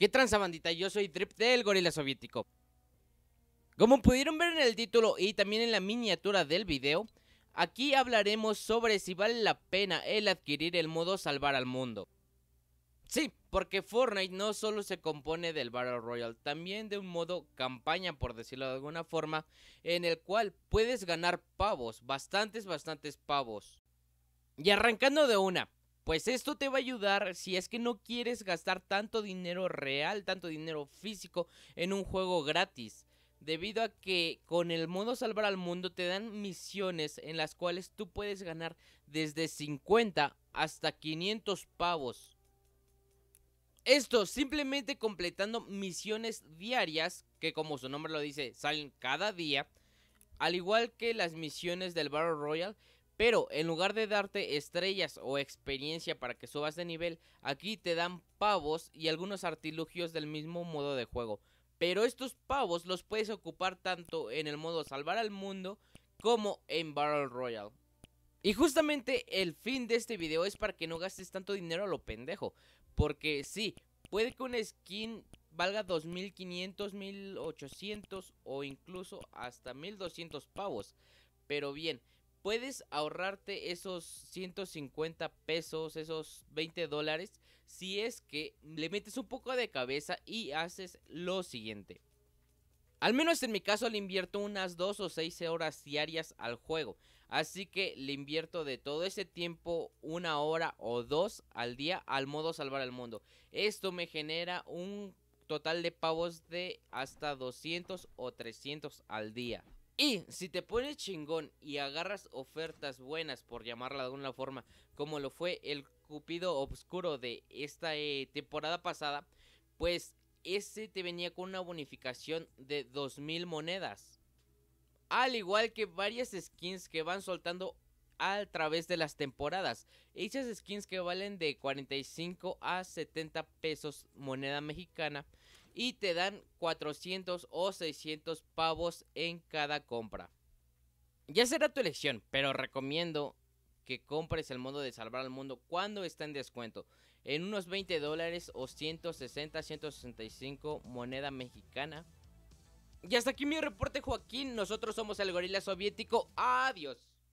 ¿Qué transa bandita? Yo soy Drip del Gorila Soviético. Como pudieron ver en el título y también en la miniatura del video, aquí hablaremos sobre si vale la pena el adquirir el modo salvar al mundo. Sí, porque Fortnite no solo se compone del Battle Royale, también de un modo campaña, por decirlo de alguna forma, en el cual puedes ganar pavos, bastantes, bastantes pavos. Y arrancando de una, pues esto te va a ayudar si es que no quieres gastar tanto dinero real, tanto dinero físico en un juego gratis. Debido a que con el modo salvar al mundo te dan misiones en las cuales tú puedes ganar desde 50 hasta 500 pavos. Esto simplemente completando misiones diarias, que como su nombre lo dice, salen cada día, al igual que las misiones del Battle Royale, pero en lugar de darte estrellas o experiencia para que subas de nivel, aquí te dan pavos y algunos artilugios del mismo modo de juego. Pero estos pavos los puedes ocupar tanto en el modo salvar al mundo como en Battle Royale. Y justamente el fin de este video es para que no gastes tanto dinero a lo pendejo. Porque sí, puede que una skin valga 2500, 1800 o incluso hasta 1200 pavos. Pero bien, puedes ahorrarte esos 150 pesos, esos 20 dólares, si es que le metes un poco de cabeza y haces lo siguiente. Al menos en mi caso le invierto unas 2 o 6 horas diarias al juego. Así que le invierto de todo ese tiempo una hora o dos al día al modo salvar al mundo. Esto me genera un total de pavos de hasta 200 o 300 al día. Y si te pones chingón y agarras ofertas buenas, por llamarla de alguna forma, como lo fue el Cupido Obscuro de esta eh, temporada pasada, pues ese te venía con una bonificación de 2000 monedas. Al igual que varias skins que van soltando a través de las temporadas. Esas skins que valen de 45 a 70 pesos moneda mexicana y te dan 400 o 600 pavos en cada compra. Ya será tu elección, pero recomiendo que compres el modo de salvar al mundo cuando está en descuento, en unos 20 dólares o 160, 165 moneda mexicana. Y hasta aquí mi reporte Joaquín, nosotros somos el gorila soviético, adiós.